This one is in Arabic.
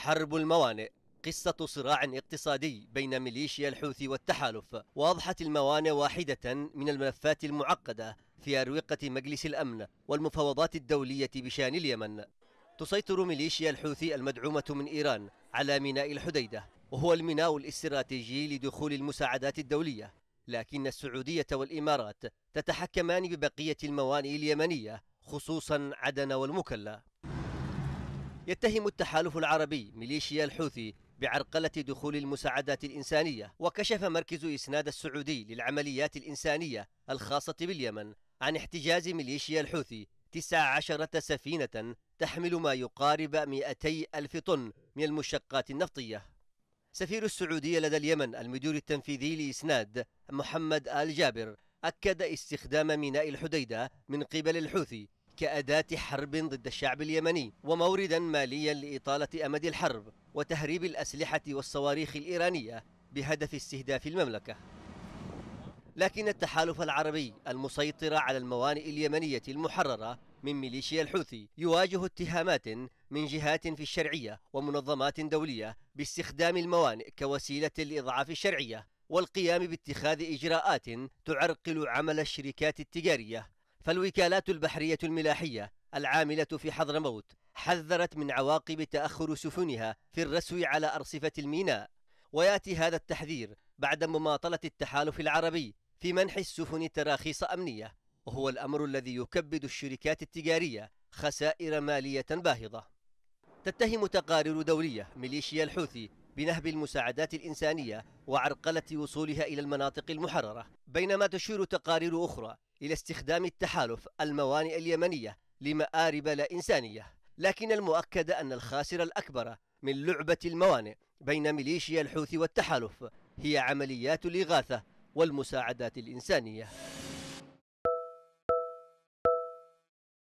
حرب الموانئ قصة صراع اقتصادي بين ميليشيا الحوثي والتحالف وأضحت الموانئ واحدة من الملفات المعقدة في أروقة مجلس الأمن والمفاوضات الدولية بشان اليمن تسيطر ميليشيا الحوثي المدعومة من إيران على ميناء الحديدة وهو الميناء الاستراتيجي لدخول المساعدات الدولية لكن السعودية والإمارات تتحكمان ببقية الموانئ اليمنية خصوصا عدن والمكلا يتهم التحالف العربي ميليشيا الحوثي بعرقلة دخول المساعدات الإنسانية وكشف مركز إسناد السعودي للعمليات الإنسانية الخاصة باليمن عن احتجاز ميليشيا الحوثي 19 سفينة تحمل ما يقارب 200 ألف طن من المشقات النفطية سفير السعودية لدى اليمن المدير التنفيذي لإسناد محمد آل جابر أكد استخدام ميناء الحديدة من قبل الحوثي كأداة حرب ضد الشعب اليمني وموردا ماليا لإطالة أمد الحرب وتهريب الأسلحة والصواريخ الإيرانية بهدف استهداف المملكة لكن التحالف العربي المسيطر على الموانئ اليمنية المحررة من ميليشيا الحوثي يواجه اتهامات من جهات في الشرعية ومنظمات دولية باستخدام الموانئ كوسيلة لإضعاف الشرعية والقيام باتخاذ إجراءات تعرقل عمل الشركات التجارية فالوكالات البحرية الملاحية العاملة في حضرموت حذرت من عواقب تأخر سفنها في الرسو على أرصفة الميناء ويأتي هذا التحذير بعد مماطلة التحالف العربي في منح السفن تراخيص أمنية وهو الأمر الذي يكبد الشركات التجارية خسائر مالية باهظة تتهم تقارير دولية ميليشيا الحوثي بنهب المساعدات الإنسانية وعرقلة وصولها إلى المناطق المحررة بينما تشير تقارير أخرى إلى استخدام التحالف الموانئ اليمنية لمآرب لا إنسانية لكن المؤكد أن الخاسر الأكبر من لعبة الموانئ بين ميليشيا الحوثي والتحالف هي عمليات الإغاثة والمساعدات الإنسانية